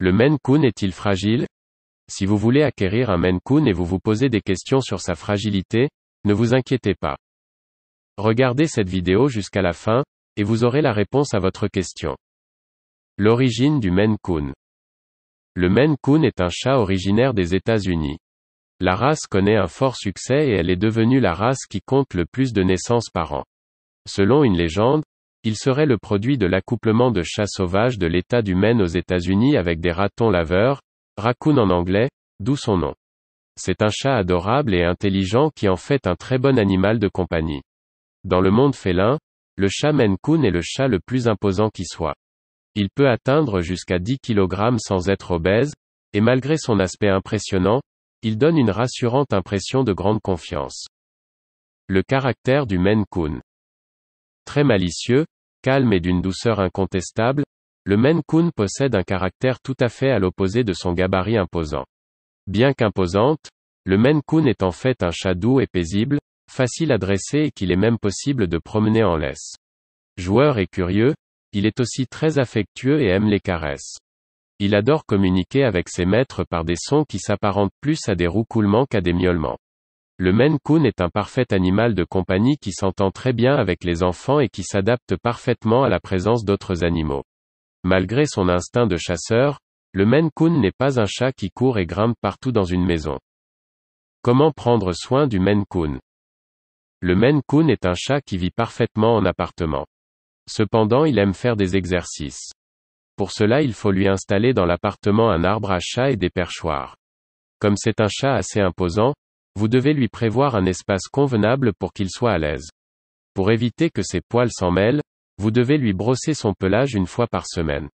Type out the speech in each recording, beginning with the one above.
Le Maine Coon est-il fragile Si vous voulez acquérir un Maine Coon et vous vous posez des questions sur sa fragilité, ne vous inquiétez pas. Regardez cette vidéo jusqu'à la fin, et vous aurez la réponse à votre question. L'origine du Maine Coon. Le Maine Coon est un chat originaire des États-Unis. La race connaît un fort succès et elle est devenue la race qui compte le plus de naissances par an. Selon une légende, il serait le produit de l'accouplement de chats sauvages de l'État du Maine aux États-Unis avec des ratons laveurs, raccoon en anglais, d'où son nom. C'est un chat adorable et intelligent qui en fait un très bon animal de compagnie. Dans le monde félin, le chat Maine Coon est le chat le plus imposant qui soit. Il peut atteindre jusqu'à 10 kg sans être obèse, et malgré son aspect impressionnant, il donne une rassurante impression de grande confiance. Le caractère du Maine Coon. Très malicieux, calme et d'une douceur incontestable, le Maine Coon possède un caractère tout à fait à l'opposé de son gabarit imposant. Bien qu'imposante, le Maine Coon est en fait un chat doux et paisible, facile à dresser et qu'il est même possible de promener en laisse. Joueur et curieux, il est aussi très affectueux et aime les caresses. Il adore communiquer avec ses maîtres par des sons qui s'apparentent plus à des roucoulements qu'à des miaulements. Le Maine Coon est un parfait animal de compagnie qui s'entend très bien avec les enfants et qui s'adapte parfaitement à la présence d'autres animaux. Malgré son instinct de chasseur, le Maine Coon n'est pas un chat qui court et grimpe partout dans une maison. Comment prendre soin du Maine Coon Le Maine Coon est un chat qui vit parfaitement en appartement. Cependant il aime faire des exercices. Pour cela il faut lui installer dans l'appartement un arbre à chat et des perchoirs. Comme c'est un chat assez imposant, vous devez lui prévoir un espace convenable pour qu'il soit à l'aise. Pour éviter que ses poils s'en mêlent, vous devez lui brosser son pelage une fois par semaine.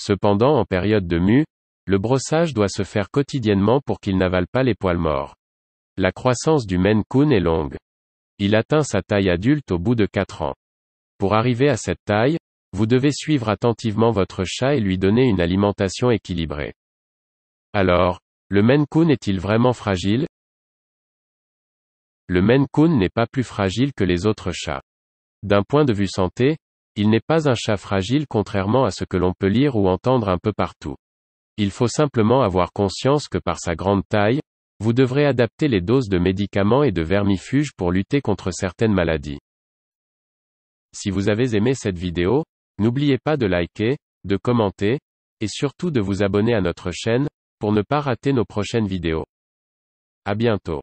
Cependant, en période de mue, le brossage doit se faire quotidiennement pour qu'il n'avale pas les poils morts. La croissance du Maine Coon est longue. Il atteint sa taille adulte au bout de 4 ans. Pour arriver à cette taille, vous devez suivre attentivement votre chat et lui donner une alimentation équilibrée. Alors, le Maine est-il vraiment fragile le Maine Coon n'est pas plus fragile que les autres chats. D'un point de vue santé, il n'est pas un chat fragile contrairement à ce que l'on peut lire ou entendre un peu partout. Il faut simplement avoir conscience que par sa grande taille, vous devrez adapter les doses de médicaments et de vermifuges pour lutter contre certaines maladies. Si vous avez aimé cette vidéo, n'oubliez pas de liker, de commenter, et surtout de vous abonner à notre chaîne, pour ne pas rater nos prochaines vidéos. À bientôt.